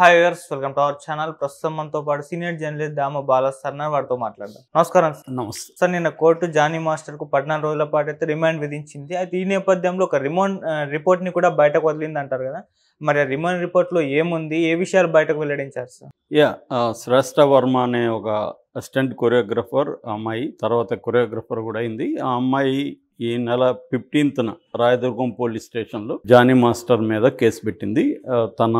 hi viewers welcome to our channel ప్రస్తుతం మనతో పాటు సీనియర్ జర్నలిస్ట్ దామ అని వాడితో మాట్లాడదాం నమస్కారం సార్ నమస్తే సార్ నిన్న కోర్టు జానీ మాస్టర్ కు పద్నాలుగు రోజుల పాటు అయితే రిమాండ్ విధించింది అయితే ఈ నేపథ్యంలో ఒక రిమాండ్ రిపోర్ట్ ని కూడా బయటకు వదిలింది అంటారు కదా మరి రిమాండ్ రిపోర్ట్ లో ఏముంది ఏ విషయాలు బయటకు వెల్లడించారు సార్ యా శ్రేష్ఠ వర్మ అనే ఒక అసిస్టెంట్ కొరియోగ్రఫర్ అమ్మాయి తర్వాత కొరియోగ్రఫర్ కూడా అయింది ఆ అమ్మాయి ఈ నెల ఫిఫ్టీన్త్న రాయదుర్గం పోలీస్ స్టేషన్లో జానీ మాస్టర్ మీద కేసు పెట్టింది తన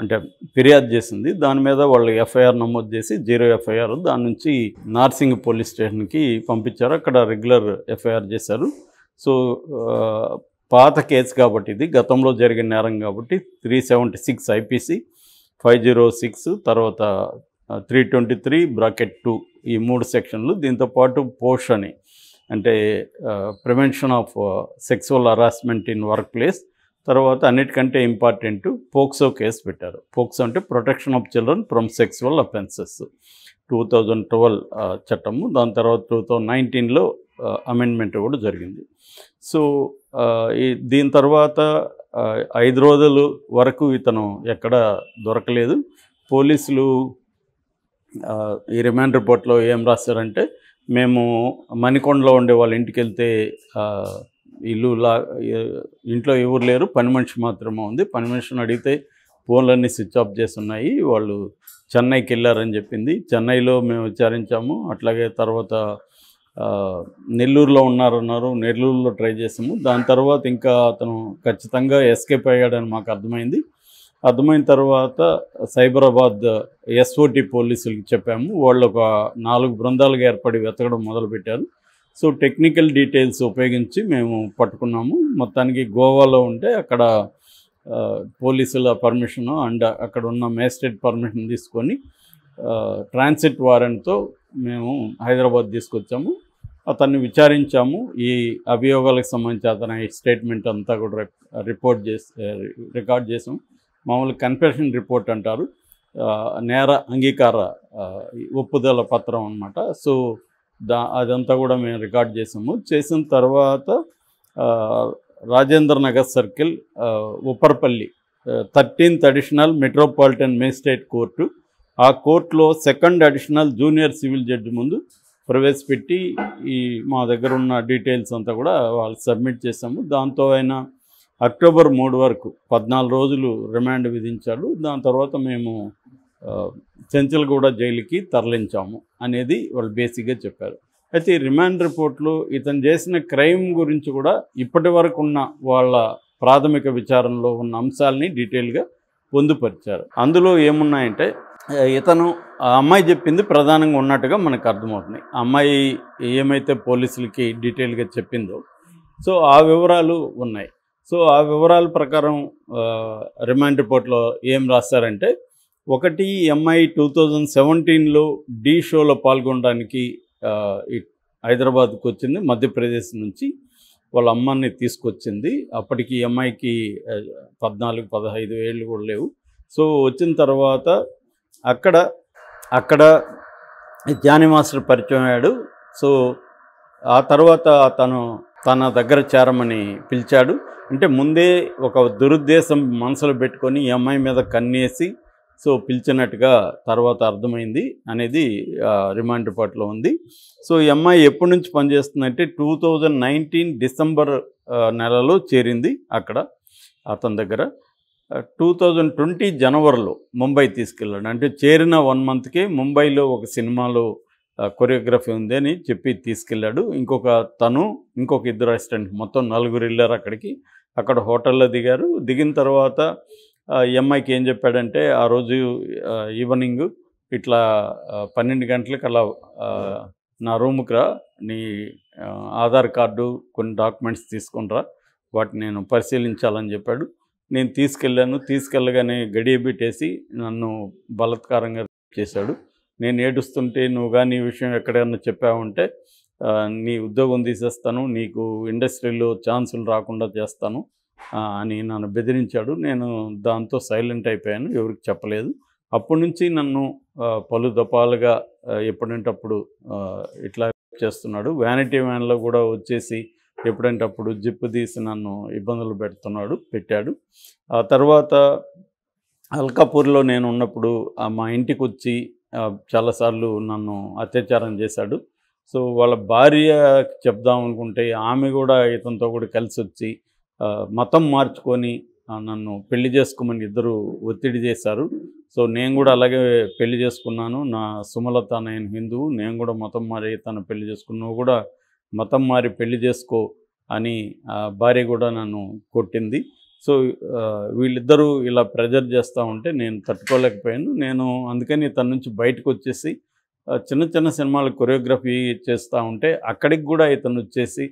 అంటే ఫిర్యాదు చేసింది దాని మీద వాళ్ళు ఎఫ్ఐఆర్ నమోదు చేసి జీరో ఎఫ్ఐఆర్ దాని నుంచి నార్సింగ్ పోలీస్ స్టేషన్కి పంపించారు అక్కడ రెగ్యులర్ ఎఫ్ఐఆర్ చేశారు సో పాత కేసు కాబట్టి ఇది గతంలో జరిగిన నేరం కాబట్టి three seventy six IPC five zero six తర్వాత three twenty three bracket two ఈ మూడు సెక్షన్లు దీంతోపాటు పోష్ అని అంటే prevention of sexual harassment in workplace తర్వాత అన్నిటికంటే ఇంపార్టెంట్ పోక్సో కేసు పెట్టారు పోక్సో అంటే protection of children from sexual offences two thousand twelve చట్టము దాని తర్వాత టూ థౌజండ్ నైన్టీన్లో అమెండ్మెంట్ కూడా జరిగింది సో ఈ దీని తర్వాత ఐదు రోజుల వరకు ఇతను ఎక్కడ దొరకలేదు పోలీసులు ఈ రిమాండ్ రిపోర్ట్లో ఏం రాశారంటే మేము మణికొండలో ఉండే వాళ్ళ ఇంటికి వెళ్తే ఇల్లు ఇంట్లో ఎవరు లేరు పని మనిషి మాత్రమే ఉంది పని మనిషిని అడిగితే ఫోన్లన్నీ స్విచ్ ఆఫ్ చేసి ఉన్నాయి వాళ్ళు చెన్నైకి వెళ్ళారని చెప్పింది చెన్నైలో మేము విచారించాము అట్లాగే తర్వాత నెల్లూరులో ఉన్నారన్నారు నెల్లూరులో ట్రై చేసాము దాని తర్వాత ఇంకా అతను ఖచ్చితంగా ఎస్కేప్ అయ్యాడని మాకు అర్థమైంది అర్థమైన తర్వాత సైబరాబాద్ ఎస్ఓటి పోలీసులకి చెప్పాము వాళ్ళు ఒక నాలుగు బృందాలుగా ఏర్పడి వెతకడం మొదలుపెట్టారు సో టెక్నికల్ డీటెయిల్స్ ఉపయోగించి మేము పట్టుకున్నాము మొత్తానికి గోవాలో ఉంటే అక్కడ పోలీసుల పర్మిషన్ అండ్ అక్కడ ఉన్న మేజిస్ట్రేట్ పర్మిషన్ తీసుకొని ట్రాన్సిట్ వారెంట్తో మేము హైదరాబాద్ తీసుకొచ్చాము అతన్ని విచారించాము ఈ అభియోగాలకు సంబంధించి అతని స్టేట్మెంట్ అంతా కూడా రిపోర్ట్ చేసి రికార్డ్ చేసాం మామూలు కన్ఫెషన్ రిపోర్ట్ అంటారు నేర అంగీకార ఒప్పుదల పత్రం అనమాట సో దా అదంతా కూడా మేము రికార్డ్ చేసాము చేసిన తర్వాత Rajendra Nagar circle Upparpally thirteenth additional metropolitan magistrate court ఆ కోర్టులో second additional junior civil judge ముందు ప్రవేశపెట్టి ఈ మా దగ్గర ఉన్న డీటెయిల్స్ అంతా కూడా వాళ్ళు సబ్మిట్ చేసాము దాంతో ఆయన అక్టోబర్ మూడు వరకు పద్నాలుగు రోజులు రిమాండ్ విధించాడు దాని తర్వాత మేము చెంచల్గూడ జైలుకి తరలించాము అనేది వాళ్ళు బేసిక్గా చెప్పారు అయితే ఈ రిమాండ్ రిపోర్ట్లు ఇతను చేసిన క్రైమ్ గురించి కూడా ఇప్పటి వరకు ఉన్న వాళ్ళ ప్రాథమిక విచారణలో ఉన్న అంశాలని డీటెయిల్గా పొందుపరిచారు అందులో ఏమున్నాయంటే ఇతను ఆ అమ్మాయి చెప్పింది ప్రధానంగా ఉన్నట్టుగా మనకు అర్థమవుతుంది అమ్మాయి ఏమైతే పోలీసులకి డీటెయిల్గా చెప్పిందో సో ఆ వివరాలు ఉన్నాయి సో ఆ వివరాల ప్రకారం రిమాండ్ రిపోర్ట్లో ఏం రాస్తారంటే ఒకటి ఎంఐ టూ థౌజండ్ సెవెంటీన్లో డీ షోలో పాల్గొనడానికి హైదరాబాద్కు వచ్చింది మధ్యప్రదేశ్ నుంచి వాళ్ళ అమ్మని తీసుకొచ్చింది అప్పటికి ఎంఐకి పద్నాలుగు పదహైదు ఏళ్ళు కూడా లేవు సో వచ్చిన తర్వాత అక్కడ అక్కడ జ్ఞాని మాస్టర్ పరిచయం అయ్యాడు సో ఆ తర్వాత తను తన దగ్గర చేరమని పిలిచాడు అంటే ముందే ఒక దురుద్దేశం మనసులో పెట్టుకొని ఈ అమ్మాయి మీద కన్నేసి సో పిలిచినట్టుగా తర్వాత అర్థమైంది అనేది రిమాండ్ రిపోర్ట్లో ఉంది సో ఈ అమ్మాయి ఎప్పటి నుంచి పనిచేస్తుందంటే టూ థౌజండ్ నైన్టీన్ డిసెంబర్ నెలలో చేరింది అక్కడ అతని దగ్గర టూ థౌజండ్ ట్వంటీ జనవరిలో ముంబై తీసుకెళ్ళాడు అంటే చేరిన వన్ మంత్కే ముంబైలో ఒక సినిమాలో కొరియోగ్రఫీ ఉంది అని చెప్పి తీసుకెళ్ళాడు ఇంకొక తను ఇంకొక ఇద్దరు అసిస్టెంట్ మొత్తం నలుగురు వెళ్ళారు అక్కడికి అక్కడ హోటల్లో దిగారు దిగిన తర్వాత ఎంఐకి ఏం చెప్పాడంటే ఆ రోజు ఈవినింగ్ ఇట్లా పన్నెండు గంటలకు అలా నా రూమ్కి రా నీ ఆధార్ కార్డు కొన్ని డాక్యుమెంట్స్ తీసుకునిరా వాటిని నేను పరిశీలించాలని చెప్పాడు నేను తీసుకెళ్ళాను తీసుకెళ్ళగానే గడియబెట్టేసి నన్ను బలత్కారంగా చేశాడు నేను ఏడుస్తుంటే నువ్వు కానీ ఈ విషయం ఎక్కడైనా చెప్పావంటే నీ ఉద్యోగం తీసేస్తాను నీకు ఇండస్ట్రీలో ఛాన్సులు రాకుండా చేస్తాను అని నన్ను బెదిరించాడు నేను దాంతో సైలెంట్ అయిపోయాను ఎవరికి చెప్పలేదు అప్పటి నుంచి నన్ను పలు దపాలుగా ఎప్పుడంటప్పుడు ఇట్లా చేస్తున్నాడు వ్యానిటీ వ్యాన్లో కూడా వచ్చేసి ఎప్పుడంటప్పుడు జిప్పు తీసి నన్ను ఇబ్బందులు పెడుతున్నాడు పెట్టాడు ఆ తర్వాత అల్కాపూర్లో నేను ఉన్నప్పుడు మా ఇంటికి వచ్చి చాలాసార్లు నన్ను అత్యాచారం చేశాడు సో వాళ్ళ భార్య చెప్దాం అనుకుంటే ఆమె కూడా ఇతనితో కూడా కలిసి వచ్చి మతం మార్చుకొని నన్ను పెళ్లి చేసుకోమని ఇద్దరు ఒత్తిడి చేశారు సో నేను కూడా అలాగే పెళ్లి చేసుకున్నాను నా సుమలత నేను హిందువు నేను కూడా మతం మారి తను పెళ్లి చేసుకున్నావు కూడా మతం మారి పెళ్లి చేసుకో అని భార్య కూడా నన్ను కొట్టింది సో వీళ్ళిద్దరూ ఇలా ప్రెజర్ చేస్తూ ఉంటే నేను తట్టుకోలేకపోయాను నేను అందుకని తన నుంచి బయటకు వచ్చేసి చిన్న చిన్న సినిమాలు కొరియోగ్రఫీ చేస్తూ ఉంటే అక్కడికి కూడా ఇతను వచ్చేసి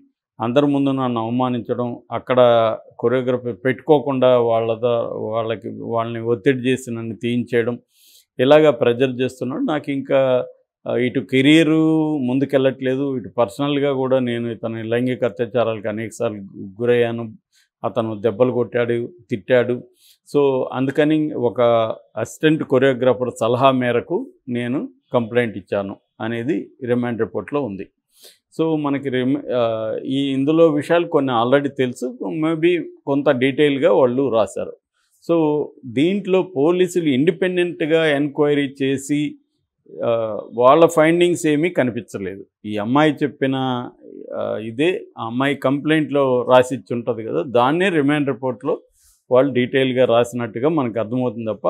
అందరి ముందు నన్ను అవమానించడం అక్కడ కొరియోగ్రఫీ పెట్టుకోకుండా వాళ్ళతో వాళ్ళకి వాళ్ళని ఒత్తిడి చేసి నన్ను తీయించేయడం ఇలాగా ప్రెజర్ చేస్తున్నాడు నాకు ఇంకా ఇటు కెరీరు ముందుకెళ్ళట్లేదు ఇటు పర్సనల్గా కూడా నేను ఇతని లైంగిక అత్యాచారాలకు అనేకసార్లు గురయ్యాను అతను దెబ్బలు కొట్టాడు తిట్టాడు సో అందుకని ఒక అసిస్టెంట్ కొరియోగ్రాఫర్ సలహా మేరకు నేను కంప్లైంట్ ఇచ్చాను అనేది రిమాండ్ రిపోర్ట్లో ఉంది సో మనకి ఈ ఇందులో విషయాలు కొన్ని ఆల్రెడీ తెలుసు మేబీ కొంత డీటెయిల్గా వాళ్ళు రాశారు సో దీంట్లో పోలీసులు ఇండిపెండెంట్గా ఎంక్వైరీ చేసి వాళ్ళ ఫైండింగ్స్ ఏమీ కనిపించలేదు ఈ అమ్మాయి చెప్పిన ఇదే ఆ అమ్మాయి కంప్లైంట్లో రాసి ఇచ్చి ఉంటుంది కదా దాన్నే రిమాండ్ రిపోర్ట్లో వాళ్ళు డీటెయిల్గా రాసినట్టుగా మనకు అర్థమవుతుంది తప్ప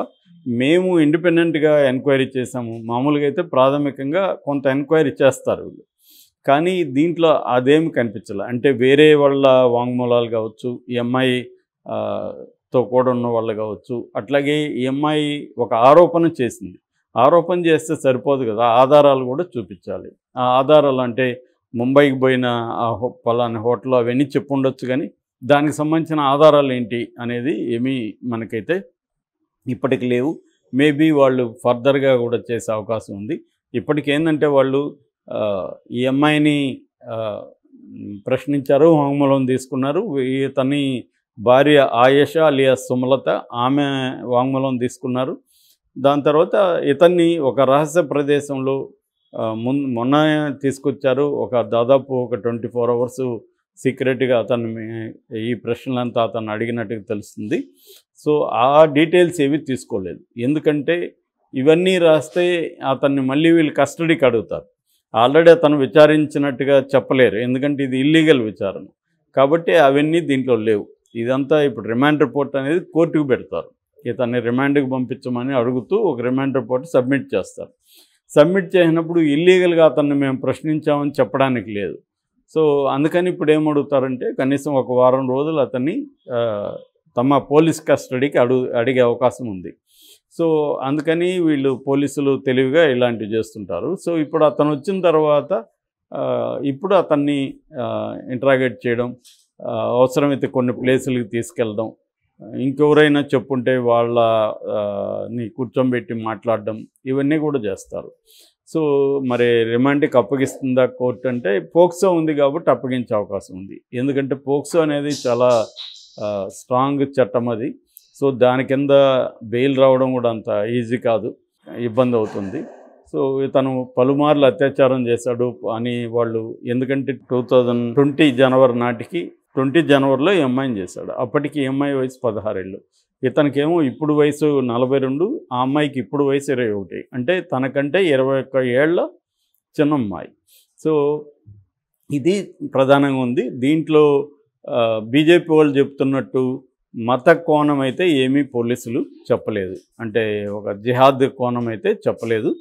మేము ఇండిపెండెంట్గా ఎంక్వైరీ చేసాము మామూలుగా అయితే ప్రాథమికంగా కొంత ఎంక్వైరీ చేస్తారు వీళ్ళు కానీ దీంట్లో అదేమి కనిపించలే అంటే వేరే వాళ్ళ వాంగ్మూలాలు కావచ్చు ఈ e తో కూడా ఉన్న వాళ్ళు కావచ్చు అట్లాగే ఈఎంఐ e అమ్మాయి ఒక ఆరోపణ చేసింది ఆరోపణ చేస్తే సరిపోదు కదా ఆధారాలు కూడా చూపించాలి ఆ ఆధారాలు అంటే ముంబైకి పోయిన ఆ పలాని హోటల్ అవన్నీ చెప్పు ఉండొచ్చు కానీ దానికి సంబంధించిన ఆధారాలు ఏంటి అనేది ఏమీ మనకైతే ఇప్పటికి లేవు మేబీ వాళ్ళు ఫర్దర్గా కూడా చేసే అవకాశం ఉంది ఇప్పటికి ఏంటంటే వాళ్ళు ఈ అమ్మాయిని ప్రశ్నించారు వాంగ్మూలం తీసుకున్నారు ఇతని భార్య ఆయేష అలియా సుమలత ఆమె వాంగ్మూలం తీసుకున్నారు దాని తర్వాత ఇతన్ని ఒక రహస్య ప్రదేశంలో మొన్న తీసుకొచ్చారు ఒక దాదాపు ఒక ట్వంటీ ఫోర్ అవర్స్ సీక్రెట్గా అతను ఈ ప్రశ్నలంతా అతను అడిగినట్టుగా తెలుస్తుంది సో ఆ డీటెయిల్స్ ఏవి తీసుకోలేదు ఎందుకంటే ఇవన్నీ రాస్తే అతన్ని మళ్ళీ వీళ్ళు కస్టడీకి అడుగుతారు ఆల్రెడీ అతను విచారించినట్టుగా చెప్పలేరు ఎందుకంటే ఇది ఇల్లీగల్ విచారణ కాబట్టి అవన్నీ దీంట్లో లేవు ఇదంతా ఇప్పుడు రిమాండ్ రిపోర్ట్ అనేది కోర్టుకు పెడతారు ఇతన్ని రిమాండ్కి పంపించమని అడుగుతూ ఒక రిమాండ్ రిపోర్ట్ సబ్మిట్ చేస్తారు సబ్మిట్ చేసినప్పుడు ఇల్లీగల్గా అతన్ని మేము ప్రశ్నించామని చెప్పడానికి లేదు సో అందుకని ఇప్పుడు ఏమడుగుతారంటే కనీసం ఒక వారం రోజులు అతన్ని తమ పోలీస్ కస్టడీకి అడుగు అడిగే అవకాశం ఉంది సో అందుకని వీళ్ళు పోలీసులు తెలివిగా ఇలాంటివి చేస్తుంటారు సో ఇప్పుడు అతను వచ్చిన తర్వాత ఇప్పుడు అతన్ని ఇంట్రాగేట్ చేయడం అవసరమైతే కొన్ని ప్లేసులకి తీసుకెళ్ళడం ఇంకెవరైనా చెప్పుంటే వాళ్ళని కూర్చోబెట్టి మాట్లాడడం ఇవన్నీ కూడా చేస్తారు సో మరి రిమాండ్కి అప్పగిస్తుందా కోర్టు అంటే పోక్సో ఉంది కాబట్టి అప్పగించే అవకాశం ఉంది ఎందుకంటే పోక్సో అనేది చాలా స్ట్రాంగ్ చట్టం అది సో దాని కింద బెయిల్ రావడం కూడా అంత ఈజీ కాదు ఇబ్బంది అవుతుంది సో తను పలుమార్లు అత్యాచారం చేశాడు అని వాళ్ళు ఎందుకంటే టూ థౌజండ్ ట్వంటీ జనవరి నాటికి ట్వంటీ జనవరిలో ఎంఐని చేశాడు అప్పటికి ఎంఐ వయసు పదహారేళ్ళు ఇతనికేమో ఇప్పుడు వయసు నలభై రెండు ఆ అమ్మాయికి ఇప్పుడు వయసు ఇరవై ఒకటి అంటే తనకంటే ఇరవై ఒక్క ఏళ్ళ చిన్న అమ్మాయి సో ఇది ప్రధానంగా ఉంది దీంట్లో బీజేపీ వాళ్ళు చెప్తున్నట్టు మత కోణం అయితే ఏమీ పోలీసులు చెప్పలేదు అంటే ఒక జిహాద్ కోణం అయితే చెప్పలేదు